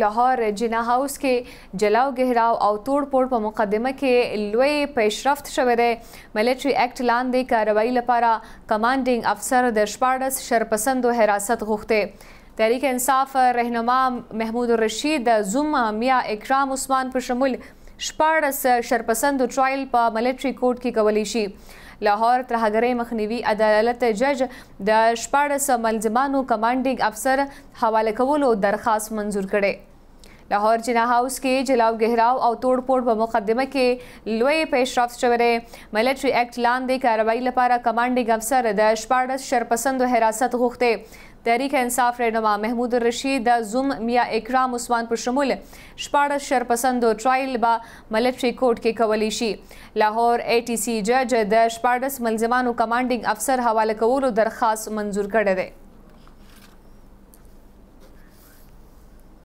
لاهور جنا هاوس کې جلاو غهراو او توړپوړ په مقدمه کې لوی پیشرفت شوې ده ملټری اکټ لاندې کاروایی لپاره کمانډینګ افسر د شپارس شرپسندو حراست غوښته تحریک انصاف رهنما محمود الرشید زوم میا اکرام عثمان په شمول شپاړس شرپسند ټرایل په ملټری کورټ کې کولی شي لاهور ترهګرۍ مخنیوي عدالت جج د شپاړس ملزمانو کمانډینګ افسر حواله کولو درخواست منزور کړي لاهور جنا هاوس کې جلاو ګهراو او توړ پوړ په مقدمه کې لوی پیشرفت شوی ملټری اکټ لاندې کاروایی لپاره کمانډینګ افسر د شپاړس شرپسندو حراست غوښته تحریک انصاف رهنما محمود الرشید د زوم میا اکرام عثمان په شمول شپاړس شرپسندو ټرایل با ملټری کورټ کې کولی شي لاهور ای ټی سی جج د شپاړس ملزمانو کمانډینګ افسر حواله کولو درخواست منزور کړی دی